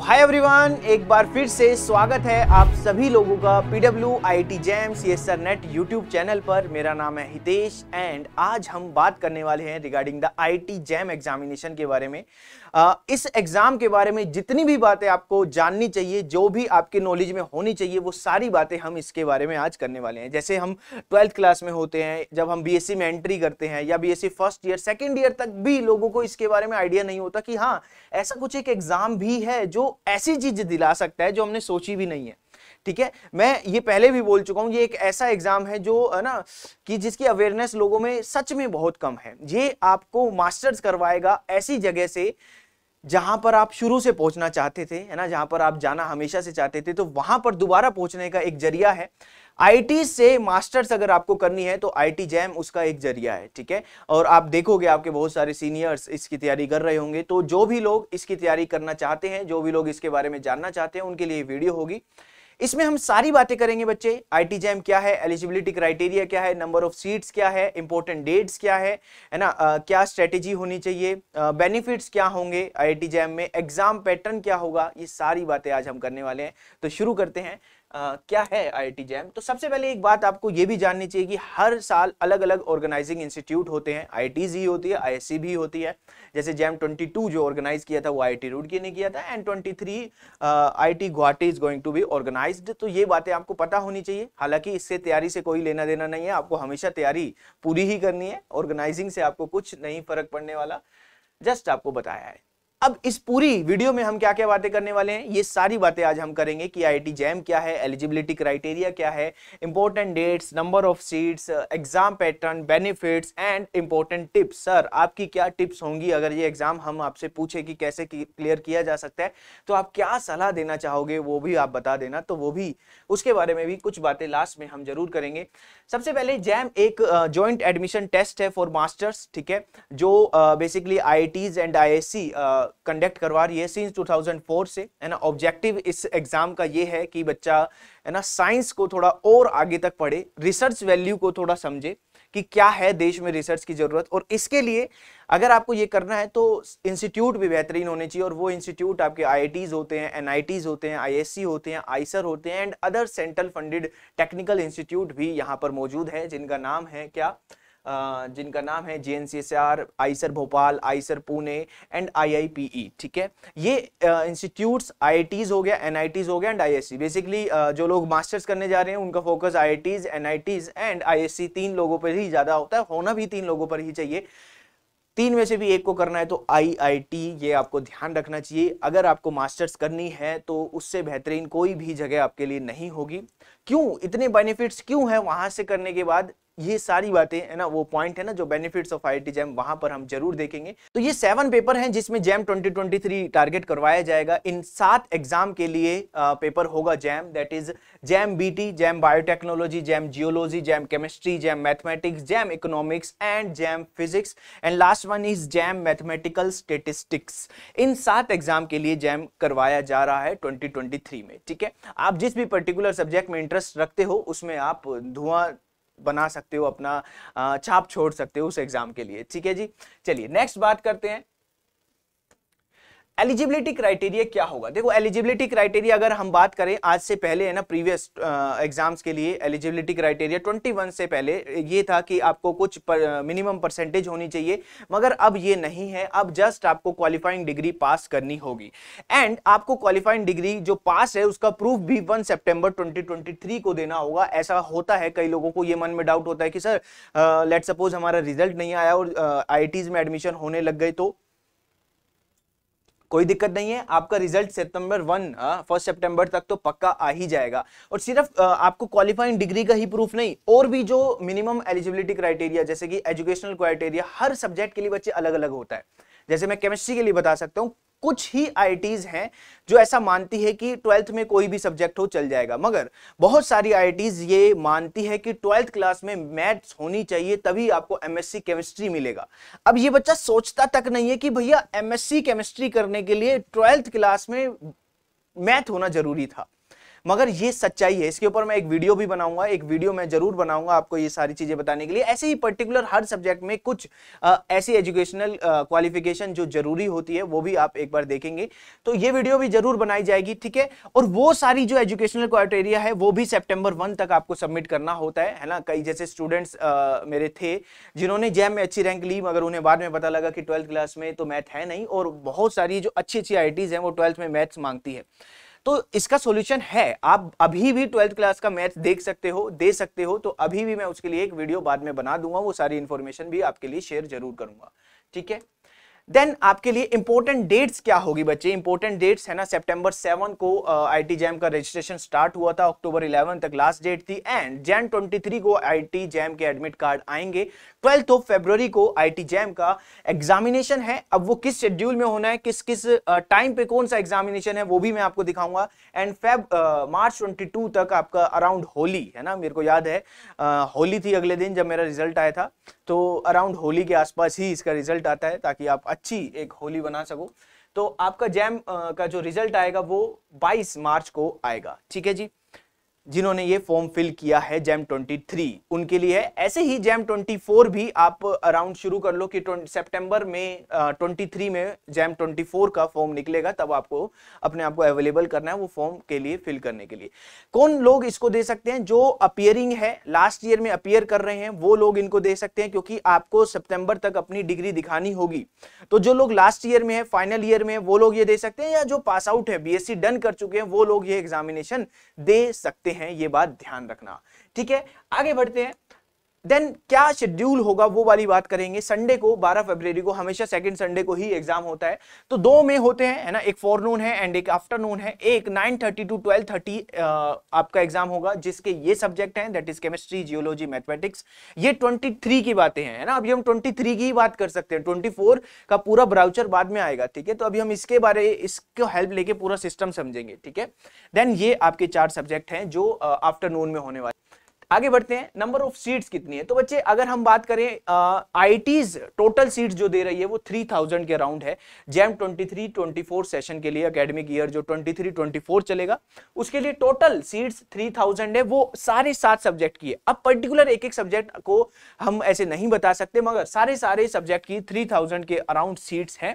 hi everyone एक बार फिर से स्वागत है आप सभी लोगों का P W I T JAM C S R NET YouTube channel पर मेरा नाम है हितेश एंड आज हम बात करने वाले हैं regarding the I T JAM examination के बारे में इस एग्ज़ाम के बारे में जितनी भी बातें आपको जाननी चाहिए जो भी आपके नॉलेज में होनी चाहिए वो सारी बातें हम इसके बारे में आज करने वाले हैं जैसे हम ट्वेल्थ क्लास में होते हैं जब हम बीएससी में एंट्री करते हैं या BSc first year second year तक भी लोगों को इसके बारे में आइडिया नहीं होता कि हाँ ऐसा कुछ एक एग्ज़ाम भी है जो ऐसी चीज़ दिला सकता है जो हमने सोची भी नहीं है ठीक है मैं ये पहले भी बोल चुका हूँ ये एक ऐसा एग्जाम है जो है ना कि जिसकी अवेयरनेस लोगों में सच में बहुत कम है ये आपको मास्टर्स करवाएगा ऐसी जगह से जहाँ पर आप शुरू से पहुँचना चाहते थे है ना जहाँ पर आप जाना हमेशा से चाहते थे तो वहाँ पर दोबारा पहुँचने का एक जरिया है आईटी से मास्टर्स अगर आपको करनी है तो आईटी जैम उसका एक जरिया है ठीक है और आप देखोगे आपके बहुत सारे सीनियर्स इसकी तैयारी कर रहे होंगे तो जो भी लोग इसकी तैयारी करना चाहते हैं जो भी लोग इसके बारे में जानना चाहते हैं उनके लिए वीडियो होगी इसमें हम सारी बातें करेंगे बच्चे टी जैम क्या है एलिजिबिलिटी क्राइटेरिया क्या है नंबर ऑफ सीट्स क्या है इंपॉर्टेंट डेट्स क्या है है ना आ, क्या स्ट्रेटेजी होनी चाहिए बेनिफिट्स क्या होंगे टी जैम में एग्जाम पैटर्न क्या होगा ये सारी बातें आज हम करने वाले हैं तो शुरू करते हैं क्या है आई जैम तो सबसे पहले एक बात आपको ये भी जाननी चाहिए कि हर साल अलग अलग ऑर्गेनाइजिंग इंस्टीट्यूट होते हैं आई ही होती है आई भी होती है जैसे जैम 22 जो ऑर्गेनाइज किया था वो टी रूडकी ने किया था and 23 T Guwahati is going to be organize तो ये बातें आपको पता होनी चाहिए हालांकि इससे तैयारी से कोई लेना देना नहीं है आपको हमेशा तैयारी पूरी ही करनी है ऑर्गेनाइजिंग से आपको कुछ नहीं फर्क पड़ने वाला जस्ट आपको बताया है अब इस पूरी वीडियो में हम क्या क्या बातें करने वाले हैं ये सारी बातें आज हम करेंगे कि टी जैम क्या है एलिजिबिलिटी क्राइटेरिया क्या है important dates number of seats exam pattern benefits and important tips sir आपकी क्या टिप्स होंगी अगर ये एग्जाम हम आपसे पूछे कि कैसे क्लियर किया जा सकता है तो आप क्या सलाह देना चाहोगे वो भी आप बता देना तो वो भी उसके बारे में भी कुछ बातें लास्ट में हम जरूर करेंगे सबसे पहले जैम एक ज्वाइंट एडमिशन टेस्ट है फॉर मास्टर्स ठीक है जो basically I and I conduct करवा रही है सिंस 2004 से है ना ऑब्जेक्टिव इस एग्ज़ाम का ये है कि बच्चा है ना साइंस को थोड़ा और आगे तक पढ़े रिसर्च वैल्यू को थोड़ा समझे कि क्या है देश में रिसर्च की ज़रूरत और इसके लिए अगर आपको ये करना है तो इंस्टीट्यूट भी बेहतरीन होने चाहिए और वो इंस्टीट्यूट आपके आई होते हैं एन होते हैं आई होते हैं आईसर होते हैं and other central funded technical institute भी यहाँ पर मौजूद है जिनका नाम है क्या जिनका नाम है J N C S R IISER Bhopal IISER Pune and I I P E ठीक है ये इंस्टीट्यूट्स आई आई टीज हो गया एन आई टीज हो गया and I S C basically जो लोग मास्टर्स करने जा रहे हैं उनका focus I I Ts N I Ts and I S C तीन लोगों पर ही ज़्यादा होता है होना भी तीन लोगों पर ही चाहिए तीन में से भी एक को करना है तो आईआईटी ये आपको ध्यान रखना चाहिए अगर आपको मास्टर्स करनी है तो उससे बेहतरीन कोई भी जगह आपके लिए नहीं होगी क्यों इतने बेनिफिट्स क्यों है वहां से करने के बाद ये सारी बातें है ना वो पॉइंट है ना जो बेनिफिट्स ऑफ आई जैम वहां पर हम जरूर देखेंगे तो ये सेवन पेपर हैं जिसमें जैम 2023 टारगेट करवाया जाएगा इन सात एग्जाम के लिए आ, पेपर होगा JAM that is JAM BT JAM biotechnology JAM geology JAM chemistry JAM mathematics JAM economics and JAM physics and last one is JAM mathematical statistics इन सात एग्जाम के लिए जैम करवाया जा रहा है ट्वेंटी में ठीक है आप जिस भी पर्टिकुलर सब्जेक्ट में इंटरेस्ट रखते हो उसमें आप धुआं बना सकते हो अपना छाप छोड़ सकते हो उस एग्जाम के लिए ठीक है जी चलिए नेक्स्ट बात करते हैं एलिजिबिलिटी क्राइटेरिया क्या होगा देखो एलिजिबिलिटी क्राइटेरिया अगर हम बात करें आज से पहले है ना प्रीवियस एग्जाम्स के लिए एलिजिबिलिटी क्राइटेरिया 21 से पहले ये था कि आपको कुछ मिनिमम परसेंटेज होनी चाहिए मगर अब ये नहीं है अब जस्ट आपको क्वालिफाइंग डिग्री पास करनी होगी एंड आपको क्वालिफाइंग डिग्री जो पास है उसका प्रूफ भी वन सेप्टेम्बर ट्वेंटी को देना होगा ऐसा होता है कई लोगों को ये मन में डाउट होता है कि सर लेट uh, सपोज हमारा रिजल्ट नहीं आया और आई uh, में एडमिशन होने लग गए तो कोई दिक्कत नहीं है आपका रिजल्ट सितंबर वन फर्स्ट सितंबर तक तो पक्का आ ही जाएगा और सिर्फ आ, आपको क्वालिफाइंग डिग्री का ही प्रूफ नहीं और भी जो मिनिमम एलिजिबिलिटी क्राइटेरिया जैसे कि एजुकेशनल क्राइटेरिया हर सब्जेक्ट के लिए बच्चे अलग अलग होता है जैसे मैं केमिस्ट्री के लिए बता सकता हूँ कुछ ही आईआईटीज़ हैं जो ऐसा मानती है कि ट्वेल्थ में कोई भी सब्जेक्ट हो चल जाएगा मगर बहुत सारी आईआईटीज़ ये मानती है कि ट्वेल्थ क्लास में मैथ्स होनी चाहिए तभी आपको एमएससी केमिस्ट्री मिलेगा अब ये बच्चा सोचता तक नहीं है कि भैया एमएससी केमिस्ट्री करने के लिए ट्वेल्थ क्लास में मैथ होना जरूरी था मगर ये सच्चाई है इसके ऊपर मैं एक वीडियो भी बनाऊंगा एक वीडियो मैं जरूर बनाऊंगा आपको ये सारी चीजें बताने के लिए ऐसे ही पर्टिकुलर हर सब्जेक्ट में कुछ आ, ऐसी एजुकेशनल क्वालिफिकेशन जो जरूरी होती है वो भी आप एक बार देखेंगे तो ये वीडियो भी जरूर बनाई जाएगी ठीक है और वो सारी जो एजुकेशनल क्राइटेरिया है वो भी सेप्टेम्बर वन तक आपको सबमिट करना होता है है ना कई जैसे स्टूडेंट्स मेरे थे जिन्होंने जैम में अच्छी रैंक ली मगर उन्हें बाद में पता लगा कि ट्वेल्थ क्लास में तो मैथ है नहीं और बहुत सारी जो अच्छी अच्छी आई हैं वो ट्वेल्थ में मैथ्स मांगती है तो इसका सोल्यूशन है आप अभी भी ट्वेल्थ क्लास का मैथ देख सकते हो दे सकते हो तो अभी भी मैं उसके लिए एक वीडियो बाद में बना दूंगा वो सारी इन्फॉर्मेशन भी आपके लिए शेयर जरूर करूंगा ठीक है देन आपके लिए इंपॉर्टेंट डेट्स क्या होगी बच्चे इंपॉर्टेंट डेट्स है ना सितंबर सेवन को आईटी uh, जैम का रजिस्ट्रेशन स्टार्ट हुआ था अक्टूबर इलेवन तक लास्ट डेट थी एंड जैन ट्वेंटी थ्री को आईटी जैम के एडमिट कार्ड आएंगे ट्वेल्थ ऑफ फेब्रवरी को आईटी जैम का एग्जामिनेशन है अब वो किस शेड्यूल में होना है किस किस टाइम uh, पे कौन सा एग्जामिनेशन है वो भी मैं आपको दिखाऊंगा एंड फेब मार्च ट्वेंटी तक आपका अराउंड होली है ना मेरे को याद है uh, होली थी अगले दिन जब मेरा रिजल्ट आया था तो अराउंड होली के आसपास ही इसका रिजल्ट आता है ताकि आप अच्छी एक होली बना सको तो आपका जैम का जो रिजल्ट आएगा वो 22 मार्च को आएगा ठीक है जी जिन्होंने ये फॉर्म फिल किया है जैम 23 उनके लिए है ऐसे ही जैम 24 भी आप अराउंड शुरू कर लो कि सितंबर में uh, 23 में जैम 24 का फॉर्म निकलेगा तब आपको अपने आप को अवेलेबल करना है वो फॉर्म के लिए फिल करने के लिए कौन लोग इसको दे सकते हैं जो अपियरिंग है लास्ट ईयर में अपियर कर रहे हैं वो लोग इनको दे सकते हैं क्योंकि आपको सेप्टेम्बर तक अपनी डिग्री दिखानी होगी तो जो लोग लास्ट ईयर में है फाइनल ईयर में वो लोग ये दे सकते हैं या जो पास आउट है बी डन कर चुके हैं वो लोग ये एग्जामिनेशन दे सकते हैं हैं ये बात ध्यान रखना ठीक है आगे बढ़ते हैं देन क्या शेड्यूल होगा वो वाली बात करेंगे संडे को 12 फरवरी को हमेशा सेकंड संडे को ही एग्जाम होता है तो दो में होते हैं है ना एक फोरनून है एंड एक आफ्टरनून है एक 9:30 टू ट्वेल्व थर्टी आपका एग्जाम होगा जिसके ये सब्जेक्ट हैं that is chemistry geology mathematics ये 23 की बातें हैं है ना अभी हम 23 की ही बात कर सकते हैं 24 का पूरा ब्राउचर बाद में आएगा ठीक है तो अभी हम इसके बारे इसको हेल्प लेके पूरा सिस्टम समझेंगे ठीक है देन ये आपके चार सब्जेक्ट हैं जो आफ्टरनून में होने वाले आगे बढ़ते हैं नंबर ऑफ सीट्स कितनी है तो बच्चे अगर हम बात करें आई टोटल सीट्स जो दे रही है वो 3000 के अराउंड है जैम 23 24 सेशन के लिए अकेडमिक ईयर जो 23 24 चलेगा उसके लिए टोटल सीट्स 3000 है वो सारे सात सब्जेक्ट की है अब पर्टिकुलर एक एक सब्जेक्ट को हम ऐसे नहीं बता सकते मगर सारे सारे सब्जेक्ट की थ्री के अराउंड सीट्स हैं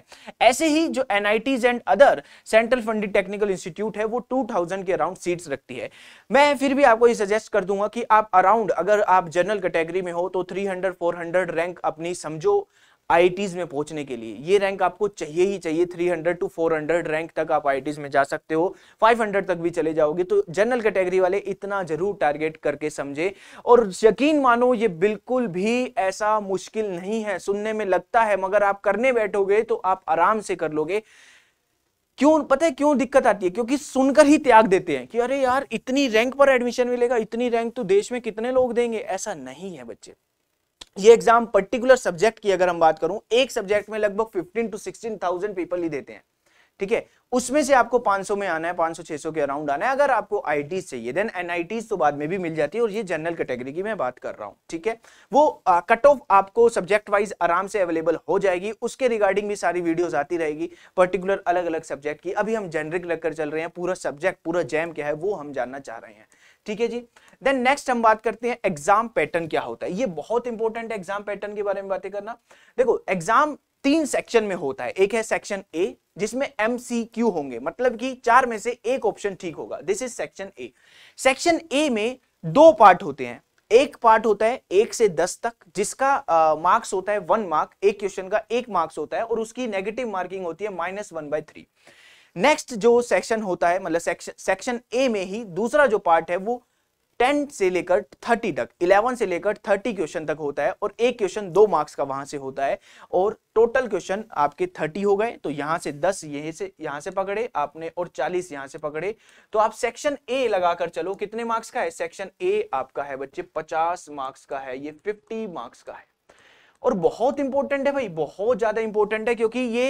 ऐसे ही जो N and other central funded technical institute है वो टू के अराउंड सीट्स रखती है मैं फिर भी आपको ये सजेस्ट कर दूंगा कि आप आप अराउंड अगर आप जनरल कैटेगरी में हो तो 300 400 रैंक अपनी समझो आईटीज में पहुंचने के लिए ये रैंक आपको चाहिए ही चाहिए 300 टू 400 रैंक तक आप आईटीज में जा सकते हो 500 तक भी चले जाओगे तो जनरल कैटेगरी वाले इतना जरूर टारगेट करके समझे और यकीन मानो ये बिल्कुल भी ऐसा मुश्किल नहीं है सुनने में लगता है मगर आप करने बैठोगे तो आप आराम से कर लोगे क्यों पता है क्यों दिक्कत आती है क्योंकि सुनकर ही त्याग देते हैं कि अरे यार इतनी रैंक पर एडमिशन मिलेगा इतनी रैंक तो देश में कितने लोग देंगे ऐसा नहीं है बच्चे ये एग्जाम पर्टिकुलर सब्जेक्ट की अगर हम बात करूं एक सब्जेक्ट में लगभग फिफ्टीन टू थाउजेंड पीपल ही देते हैं ठीक है उसमें से आपको 500 में आना है 500 सौ के अराउंड आना है अगर आपको आई चाहिए देन एन तो बाद में भी मिल जाती है और ये जनरल कैटेगरी की मैं बात कर रहा हूँ ठीक है वो कट ऑफ आपको सब्जेक्ट वाइज आराम से अवेलेबल हो जाएगी उसके रिगार्डिंग भी सारी वीडियोज आती रहेगी पर्टिकुलर अलग अलग सब्जेक्ट की अभी हम जेनरिक लगकर चल रहे हैं पूरा सब्जेक्ट पूरा जैम क्या है वो हम जानना चाह रहे हैं ठीक है जी देन नेक्स्ट हम बात करते हैं एग्जाम पैटर्न क्या होता है ये बहुत इंपॉर्टेंट है एग्जाम पैटर्न के बारे में बातें करना देखो एग्जाम तीन सेक्शन में होता है एक है सेक्शन ए जिसमें एम सी क्यू होंगे मतलब कि चार में से एक ऑप्शन ठीक होगा this is section A section A में दो पार्ट होते हैं एक पार्ट होता है एक से दस तक जिसका मार्क्स होता है वन मार्क एक क्वेश्चन का एक मार्क्स होता है और उसकी नेगेटिव मार्किंग होती है minus one by three next जो सेक्शन होता है मतलब सेक्शन सेक्शन ए में ही दूसरा जो पार्ट है वो टेन से लेकर थर्टी तक इलेवन से लेकर थर्टी क्वेश्चन तक होता है और एक क्वेश्चन दो मार्क्स का वहां से होता है और टोटल क्वेश्चन आपके थर्टी हो गए तो यहाँ से दस यहीं से यहाँ से पकड़े आपने और चालीस यहां से पकड़े तो आप सेक्शन ए लगाकर चलो कितने मार्क्स का है सेक्शन ए आपका है बच्चे पचास मार्क्स का है ये फिफ्टी मार्क्स का है और बहुत इंपॉर्टेंट है भाई बहुत ज्यादा इंपॉर्टेंट है क्योंकि ये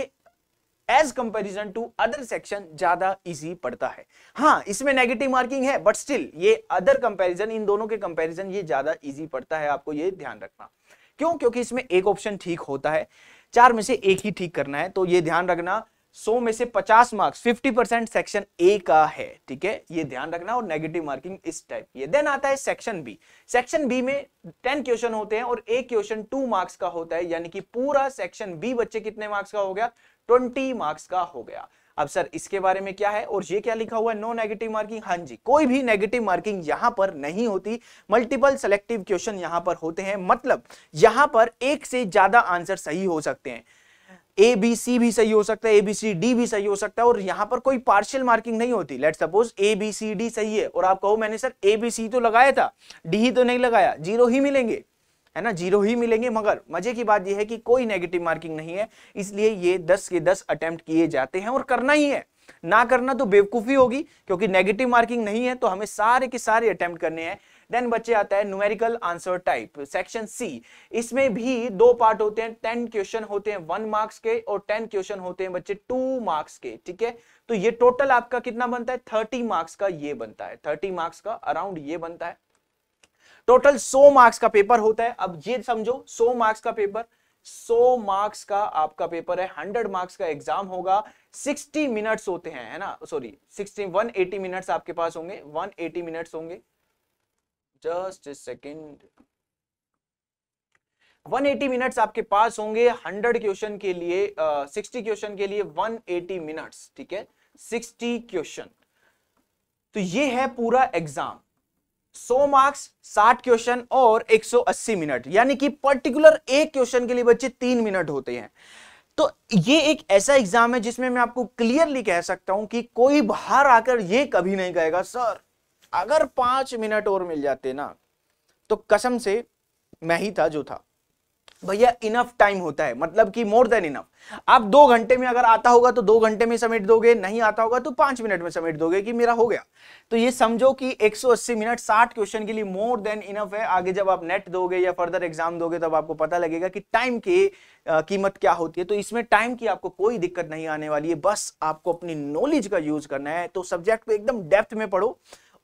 as comparison to other section ज्यादा इजी पड़ता है हाँ इसमें नेगेटिव मार्किंग है बट स्टिल ये अदर कंपेरिजन इन दोनों के कंपेरिजन ये ज्यादा इजी पड़ता है आपको ये ध्यान रखना क्यों क्योंकि इसमें एक ऑप्शन ठीक होता है चार में से एक ही ठीक करना है तो ये ध्यान रखना सौ में से पचास marks fifty percent section A का है ठीक है ये ध्यान रखना और नेगेटिव मार्किंग इस टाइप की है देन आता है सेक्शन बी सेक्शन बी में टेन क्वेश्चन होते हैं और एक क्वेश्चन टू मार्क्स का होता है यानी कि पूरा सेक्शन बी बच्चे कितने मार्क्स का हो गया ट्वेंटी मार्क्स का हो गया अब सर इसके बारे में क्या है और ये क्या लिखा हुआ है नो नेगेटिव मार्किंग हाँ जी कोई भी नेगेटिव मार्किंग यहां पर नहीं होती मल्टीपल सेलेक्टिव क्वेश्चन यहां पर होते हैं मतलब यहां पर एक से ज्यादा आंसर सही हो सकते हैं ए बी सी भी सही हो सकता है ए बी सी डी भी सही हो सकता है और यहाँ पर कोई पार्शियल मार्किंग नहीं होती let suppose A B C D सही है और आप कहो मैंने सर ए बी सी तो लगाया था डी ही तो नहीं लगाया जीरो ही मिलेंगे है ना जीरो ही मिलेंगे मगर मजे की बात यह है कि कोई नेगेटिव मार्किंग नहीं है इसलिए ये दस के दस अटेम्प्ट किए जाते हैं और करना ही है ना करना तो बेवकूफ़ी होगी क्योंकि नेगेटिव मार्किंग नहीं है तो हमें सारे के सारे अटेम्प्ट करने हैं देन बच्चे आता है numerical answer type section C इसमें भी दो पार्ट होते हैं टेन क्वेश्चन होते हैं वन मार्क्स के और टेन क्वेश्चन होते हैं बच्चे टू मार्क्स के ठीक है तो ये टोटल आपका कितना बनता है थर्टी मार्क्स का ये बनता है थर्टी मार्क्स का अराउंड ये बनता है टोटल सो मार्क्स का पेपर होता है अब ये समझो सो मार्क्स का पेपर सो मार्क्स का आपका पेपर है हंड्रेड मार्क्स का एग्जाम होगा 60 मिनट्स होते हैं है ना सॉरी 60 180 मिनट्स आपके पास होंगे 180 मिनट्स होंगे जस्ट सेकेंड 180 मिनट्स आपके पास होंगे 100 क्वेश्चन के लिए uh, 60 क्वेश्चन के लिए 180 मिनट्स ठीक है 60 क्वेश्चन तो ये है पूरा एग्जाम 100 मार्क्स 60 क्वेश्चन और 180 मिनट यानी कि पर्टिकुलर एक क्वेश्चन के लिए बच्चे तीन मिनट होते हैं तो ये एक ऐसा एग्जाम है जिसमें मैं आपको क्लियरली कह सकता हूं कि कोई बाहर आकर ये कभी नहीं कहेगा सर अगर पांच मिनट और मिल जाते ना तो कसम से मैं ही था जो था भैया इनफ टाइम होता है मतलब कि मोर देन इनफ आप दो घंटे में अगर आता होगा तो दो घंटे में समेट दोगे नहीं आता होगा तो पांच मिनट में समेट दोगे कि मेरा हो गया तो ये समझो कि 180 मिनट 60 क्वेश्चन के लिए मोर देन इनफ है आगे जब आप नेट दोगे या फर्दर एग्जाम दोगे तब आपको पता लगेगा कि टाइम की कीमत क्या होती है तो इसमें टाइम की आपको कोई दिक्कत नहीं आने वाली है बस आपको अपनी नॉलेज का यूज करना है तो सब्जेक्ट को एकदम डेप्थ में पढ़ो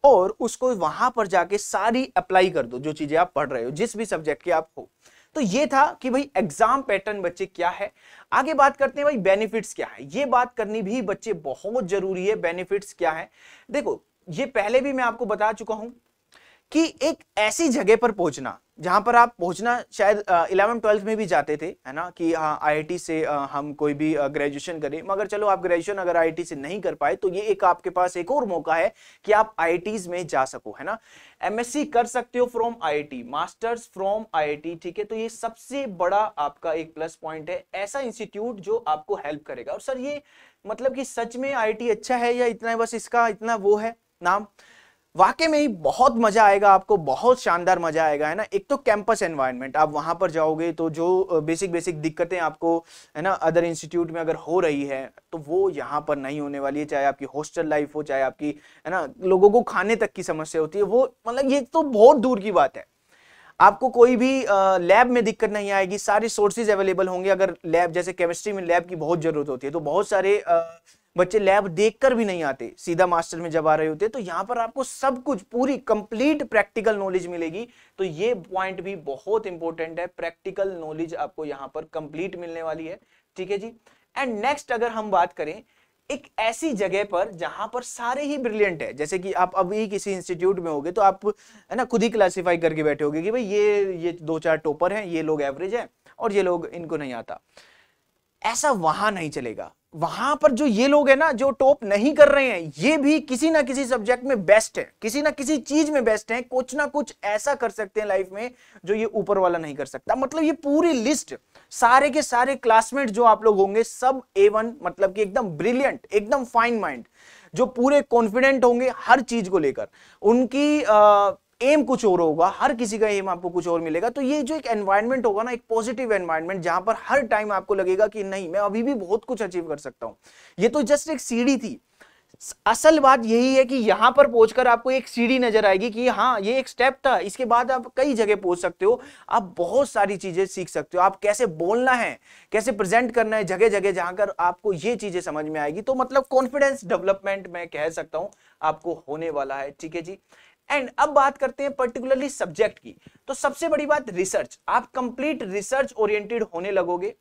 और उसको वहां पर जाके सारी अप्लाई कर दो जो चीजें आप पढ़ रहे हो जिस भी सब्जेक्ट की आप हो तो ये था कि भाई एग्जाम पैटर्न बच्चे क्या है आगे बात करते हैं भाई बेनिफिट्स क्या है ये बात करनी भी बच्चे बहुत जरूरी है बेनिफिट्स क्या है देखो ये पहले भी मैं आपको बता चुका हूं कि एक ऐसी जगह पर पहुंचना जहाँ पर आप पहुँचना शायद इलेवन ट्वेल्थ में भी जाते थे है ना कि हाँ आई से आ, हम कोई भी ग्रेजुएशन करें मगर चलो आप ग्रेजुएशन अगर आई से नहीं कर पाए तो ये एक आपके पास एक और मौका है कि आप आई में जा सको है ना एमएससी कर सकते हो from I masters from I ठीक है तो ये सबसे बड़ा आपका एक प्लस पॉइंट है ऐसा इंस्टीट्यूट जो आपको हेल्प करेगा और सर ये मतलब कि सच में आई अच्छा है या इतना बस इसका इतना वो है नाम वाकई में ही बहुत मजा आएगा आपको बहुत शानदार मजा आएगा है ना एक तो कैंपस एनवायरनमेंट आप वहां पर जाओगे तो जो बेसिक बेसिक दिक्कतें आपको है ना अदर इंस्टीट्यूट में अगर हो रही है तो वो यहाँ पर नहीं होने वाली है चाहे आपकी हॉस्टल लाइफ हो चाहे आपकी है ना लोगों को खाने तक की समस्या होती है वो मतलब ये तो बहुत दूर की बात है आपको कोई भी लैब में दिक्कत नहीं आएगी सारे सोर्सेज अवेलेबल होंगे अगर लैब जैसे केमिस्ट्री में लैब की बहुत ज़रूरत होती है तो बहुत सारे बच्चे लैब देखकर भी नहीं आते सीधा मास्टर में जब आ रहे होते तो यहाँ पर आपको सब कुछ पूरी कंप्लीट प्रैक्टिकल नॉलेज मिलेगी तो ये पॉइंट भी बहुत इंपॉर्टेंट है प्रैक्टिकल नॉलेज आपको यहाँ पर कंप्लीट मिलने वाली है ठीक है जी एंड नेक्स्ट अगर हम बात करें एक ऐसी जगह पर जहां पर सारे ही ब्रिलियंट है जैसे कि आप अभी किसी इंस्टीट्यूट में होगे तो आप है ना खुद ही क्लासिफाई करके बैठे होगे कि भाई ये ये दो चार टॉपर हैं ये लोग एवरेज हैं और ये लोग इनको नहीं आता ऐसा वहां नहीं चलेगा वहां पर जो ये लोग है ना जो टॉप नहीं कर रहे हैं ये भी किसी ना किसी सब्जेक्ट में बेस्ट है किसी ना किसी चीज में बेस्ट है कुछ ना कुछ ऐसा कर सकते हैं लाइफ में जो ये ऊपर वाला नहीं कर सकता मतलब ये पूरी लिस्ट सारे के सारे क्लासमेट जो आप लोग होंगे सब ए वन मतलब कि एकदम ब्रिलियंट एकदम फाइन माइंड जो पूरे कॉन्फिडेंट होंगे हर चीज को लेकर उनकी आ, एम कुछ और होगा हर किसी का एम आपको कुछ और मिलेगा तो ये जो एक एनवायरमेंट होगा ना एक पॉजिटिव एनवायरमेंट जहां पर हर टाइम आपको लगेगा कि नहीं मैं अभी भी बहुत कुछ अचीव कर सकता हूं ये तो जस्ट एक सीढ़ी थी असल बात यही है कि यहां पर पहुंचकर आपको एक सीढ़ी नजर आएगी कि हाँ ये एक स्टेप था इसके बाद आप कई जगह पहुंच सकते हो आप बहुत सारी चीजें सीख सकते हो आप कैसे बोलना है कैसे प्रेजेंट करना है जगह जगह जाकर आपको ये चीजें समझ में आएगी तो मतलब कॉन्फिडेंस डेवलपमेंट मैं कह सकता हूं आपको होने वाला है ठीक है जी एंड अब बात करते हैं पर्टिकुलरली सब्जेक्ट की तो सबसे बड़ी बात रिसर्च आप कंप्लीट रिसर्च ओरिएंटेड होने लगोगे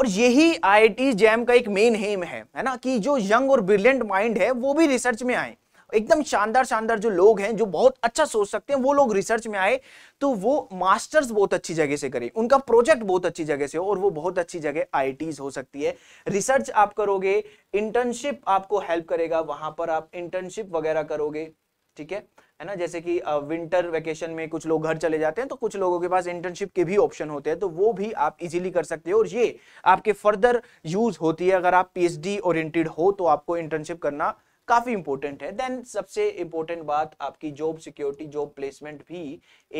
और यही आई जैम का एक मेन हेम है है ना कि जो यंग और ब्रिलियंट माइंड है वो भी रिसर्च में आए एकदम शानदार शानदार जो लोग हैं जो बहुत अच्छा सोच सकते हैं वो लोग रिसर्च में आए तो वो मास्टर्स बहुत अच्छी जगह से करें उनका प्रोजेक्ट बहुत अच्छी जगह से हो और वो बहुत अच्छी जगह आई हो सकती है रिसर्च आप करोगे इंटर्नशिप आपको हेल्प करेगा वहां पर आप इंटर्नशिप वगैरह करोगे ठीक है है ना जैसे कि विंटर वैकेशन में कुछ लोग घर चले जाते हैं तो कुछ लोगों के पास इंटर्नशिप के भी ऑप्शन होते हैं तो वो भी आप इजीली कर सकते हो और ये आपके फर्दर यूज होती है अगर आप पीएचडी ओरिएंटेड हो तो आपको इंटर्नशिप करना काफ़ी इंपॉर्टेंट है देन सबसे इंपॉर्टेंट बात आपकी जॉब सिक्योरिटी जॉब प्लेसमेंट भी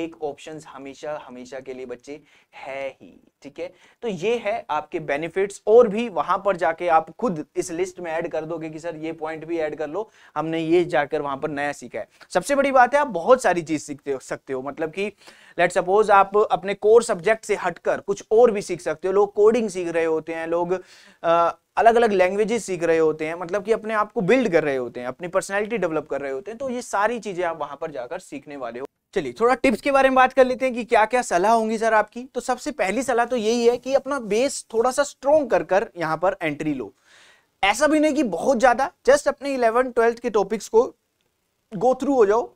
एक ऑप्शंस हमेशा हमेशा के लिए बच्चे है ही ठीक है तो ये है आपके बेनिफिट्स और भी वहां पर जाके आप खुद इस लिस्ट में ऐड कर दोगे कि सर ये पॉइंट भी ऐड कर लो हमने ये जाकर वहां पर नया सीखा है सबसे बड़ी बात है आप बहुत सारी चीज सीखते हो सकते हो मतलब कि लेट सपोज आप अपने कोर सब्जेक्ट से हटकर कुछ और भी सीख सकते हो लोग कोडिंग सीख रहे होते हैं लोग आ, अलग अलग लैंग्वेजेस सीख रहे होते हैं मतलब कि अपने आप को बिल्ड कर रहे होते हैं अपनी पर्सनैलिटी डेवलप कर रहे होते हैं तो ये सारी चीज़ें आप वहां पर जाकर सीखने वाले हो चलिए थोड़ा टिप्स के बारे में बात कर लेते हैं कि क्या क्या सलाह होंगी सर आपकी तो सबसे पहली सलाह तो यही है कि अपना बेस थोड़ा सा स्ट्रोंग कर कर यहाँ पर एंट्री लो ऐसा भी नहीं कि बहुत ज़्यादा जस्ट अपने इलेवन ट्वेल्थ के टॉपिक्स को गो थ्रू हो जाओ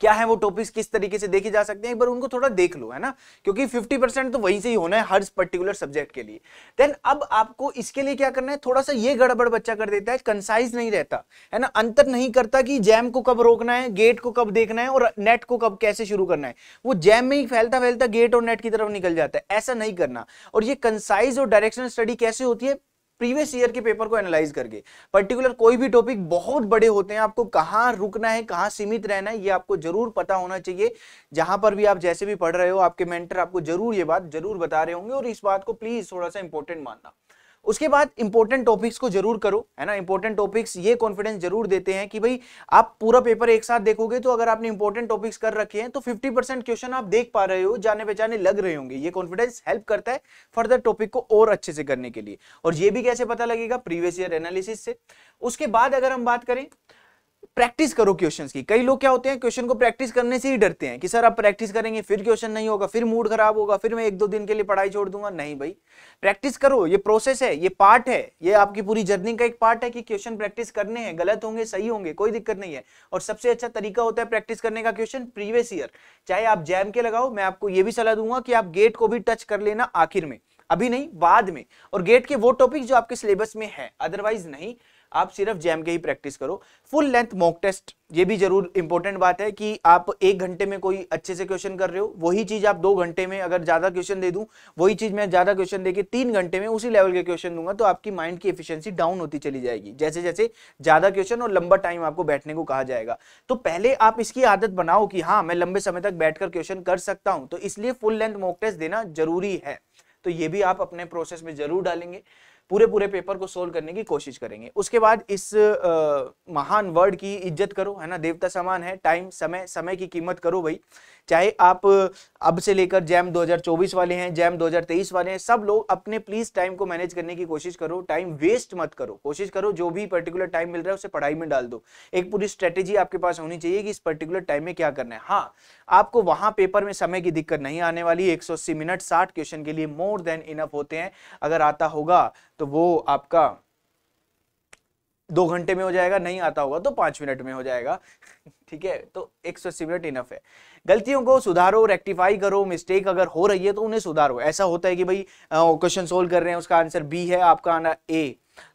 क्या है वो टॉपिक्स किस तरीके से देखे जा सकते हैं एक बार उनको थोड़ा देख लो है ना क्योंकि 50 परसेंट तो वहीं से ही होना है हर पर्टिकुलर सब्जेक्ट के लिए देन अब आपको इसके लिए क्या करना है थोड़ा सा ये गड़बड़ बच्चा कर देता है कंसाइज नहीं रहता है ना अंतर नहीं करता कि जैम को कब रोकना है गेट को कब देखना है और नेट को कब कैसे शुरू करना है वो जैम में ही फैलता फैलता गेट और नेट की तरफ निकल जाता है ऐसा नहीं करना और ये कंसाइज और डायरेक्शनल स्टडी कैसे होती है प्रीवियस ईयर के पेपर को एनालाइज करके पर्टिकुलर कोई भी टॉपिक बहुत बड़े होते हैं आपको कहाँ रुकना है कहाँ सीमित रहना है ये आपको जरूर पता होना चाहिए जहां पर भी आप जैसे भी पढ़ रहे हो आपके मेंटर आपको जरूर ये बात जरूर बता रहे होंगे और इस बात को प्लीज थोड़ा सा इंपॉर्टेंट मानना उसके बाद इंपॉर्टेंट टॉपिक्स को जरूर करो है ना इंपॉर्टेंट टॉपिक्स ये कॉन्फिडेंस जरूर देते हैं कि भाई आप पूरा पेपर एक साथ देखोगे तो अगर आपने इंपॉर्टेंट टॉपिक्स कर रखे हैं तो 50 परसेंट क्वेश्चन आप देख पा रहे हो जाने पहचाने लग रहे होंगे ये कॉन्फिडेंस हेल्प करता है फर्दर टॉपिक को और अच्छे से करने के लिए और ये भी कैसे पता लगेगा प्रीवियस ईयर एनालिसिस से उसके बाद अगर हम बात करें प्रैक्टिस करो क्वेश्चंस की कई लोग क्या होते हैं क्वेश्चन को प्रैक्टिस करने से ही डरते हैं कि सर आप प्रैक्टिस करेंगे फिर क्वेश्चन नहीं होगा फिर मूड खराब होगा फिर मैं एक दो दिन के लिए पढ़ाई छोड़ दूंगा नहीं भाई प्रैक्टिस करो ये प्रोसेस है ये पार्ट है ये आपकी पूरी जर्नी का एक पार्ट है कि क्वेश्चन प्रैक्टिस करने हैं गलत होंगे सही होंगे कोई दिक्कत नहीं है और सबसे अच्छा तरीका होता है प्रैक्टिस करने का क्वेश्चन प्रीवियस ईयर चाहे आप जैम के लगाओ मैं आपको ये भी सलाह दूंगा कि आप गेट को भी टच कर लेना आखिर में अभी नहीं बाद में और गेट के वो टॉपिक जो आपके सिलेबस में है अदरवाइज नहीं आप सिर्फ जैम के ही प्रैक्टिस करो फुल लेंथ मॉक टेस्ट ये भी जरूर इंपॉर्टेंट बात है कि आप एक घंटे में कोई अच्छे से क्वेश्चन कर रहे हो वही चीज आप दो घंटे में अगर ज्यादा क्वेश्चन दे दूं वही चीज मैं ज्यादा क्वेश्चन देके तीन घंटे में उसी लेवल के क्वेश्चन दूंगा तो आपकी माइंड की एफिशिएंसी डाउन होती चली जाएगी जैसे जैसे ज्यादा क्वेश्चन और लंबा टाइम आपको बैठने को कहा जाएगा तो पहले आप इसकी आदत बनाओ कि हाँ मैं लंबे समय तक बैठकर क्वेश्चन कर सकता हूँ तो इसलिए फुल लेंथ मॉक टेस्ट देना जरूरी है तो ये भी आप अपने प्रोसेस में जरूर डालेंगे पूरे पूरे पेपर को सोल्व करने की कोशिश करेंगे उसके बाद इस आ, महान वर्ड की इज्जत करो है ना देवता समान है टाइम समय समय की कीमत करो भाई चाहे आप अब से लेकर जैम 2024 वाले हैं जैम 2023 वाले हैं सब लोग अपने प्लीज टाइम को मैनेज करने की कोशिश करो टाइम वेस्ट मत करो कोशिश करो जो भी पर्टिकुलर टाइम मिल रहा है उसे पढ़ाई में डाल दो एक पूरी स्ट्रेटेजी आपके पास होनी चाहिए कि इस पर्टिकुलर टाइम में क्या करना है हाँ आपको वहां पेपर में समय की दिक्कत नहीं आने वाली एक मिनट साठ क्वेश्चन के लिए मोर देन इनफ होते हैं अगर आता होगा तो वो आपका दो घंटे में हो जाएगा नहीं आता होगा तो पांच मिनट में हो जाएगा ठीक है तो एक सिमिलर इनफ है गलतियों को सुधारो रेक्टिफाई करो मिस्टेक अगर हो रही है तो उन्हें सुधारो ऐसा होता है कि भाई क्वेश्चन सोल्व कर रहे हैं उसका आंसर बी है आपका आना ए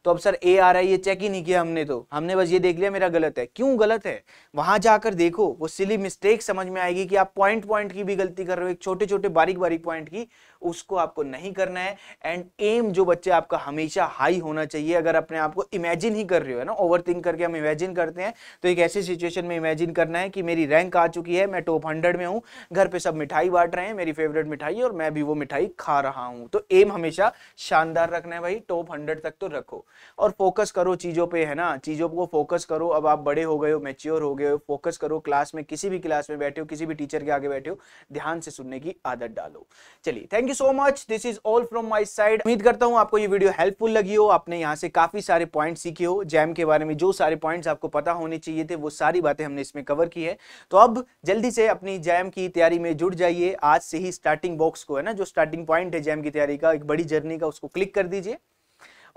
तो अब सर ए आ रहा है ये चेक ही नहीं किया हमने तो हमने बस ये देख लिया मेरा गलत है क्यों गलत है वहां जाकर देखो वो सिली मिस्टेक समझ में आएगी कि आप पॉइंट पॉइंट की भी गलती कर रहे हो एक छोटे छोटे बारीक बारीक पॉइंट की उसको आपको नहीं करना है एंड एम जो बच्चे आपका हमेशा हाई होना चाहिए अगर अपने आप को इमेजिन ही कर रहे हो है ना ओवर करके हम इमेजिन करते हैं तो एक ऐसी सिचुएशन में इमेजिन करना है कि मेरी रैंक आ चुकी है मैं टॉप हंड्रेड में हूँ घर पर सब मिठाई बांट रहे हैं मेरी फेवरेट मिठाई और मैं भी वो मिठाई खा रहा हूँ तो एम हमेशा शानदार रखना है भाई टॉप हंड्रेड तक तो रखो रखो और फोकस करो चीज़ों पे है ना चीज़ों को फोकस करो अब आप बड़े हो गए हो मेच्योर हो गए हो फोकस करो क्लास में किसी भी क्लास में बैठे हो किसी भी टीचर के आगे बैठे हो ध्यान से सुनने की आदत डालो चलिए thank you so much this is all from my side उम्मीद करता हूँ आपको ये वीडियो हेल्पफुल लगी हो आपने यहाँ से काफ़ी सारे पॉइंट सीखे हो जैम के बारे में जो सारे पॉइंट आपको पता होने चाहिए थे वो सारी बातें हमने इसमें कवर की है तो अब जल्दी से अपनी जैम की तैयारी में जुड़ जाइए आज से ही स्टार्टिंग बॉक्स को है ना जो स्टार्टिंग पॉइंट है जैम की तैयारी का एक बड़ी जर्नी का उसको क्लिक कर दीजिए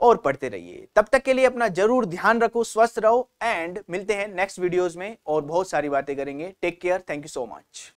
और पढ़ते रहिए तब तक के लिए अपना जरूर ध्यान रखो स्वस्थ रहो एंड मिलते हैं नेक्स्ट वीडियोज में और बहुत सारी बातें करेंगे take care thank you so much